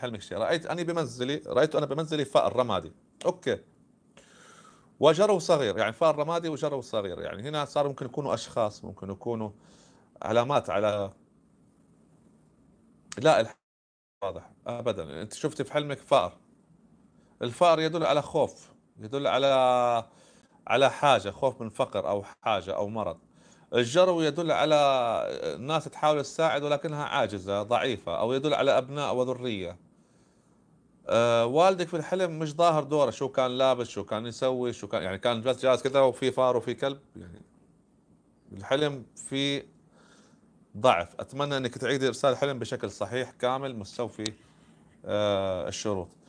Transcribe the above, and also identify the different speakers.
Speaker 1: هالمشي رأيت أني بمنزلي رأيت أنا بمنزلي فأر رمادي أوكي وجرو صغير يعني فأر رمادي وجرو صغير يعني هنا صار ممكن يكونوا أشخاص ممكن يكونوا علامات على لا واضح أبدا أنت شفتي في حلمك فأر الفأر يدل على خوف يدل على على حاجة خوف من فقر أو حاجة أو مرض الجرو يدل على ناس تحاول تساعد ولكنها عاجزة ضعيفة أو يدل على أبناء وذرية آه والدك في الحلم مش ظاهر دوره شو كان لابس شو كان يسوي شو كان يعني كان بس جالس كذا وفي فار وفي كلب يعني الحلم في ضعف اتمنى انك تعيد ارسال الحلم بشكل صحيح كامل مستوفي آه الشروط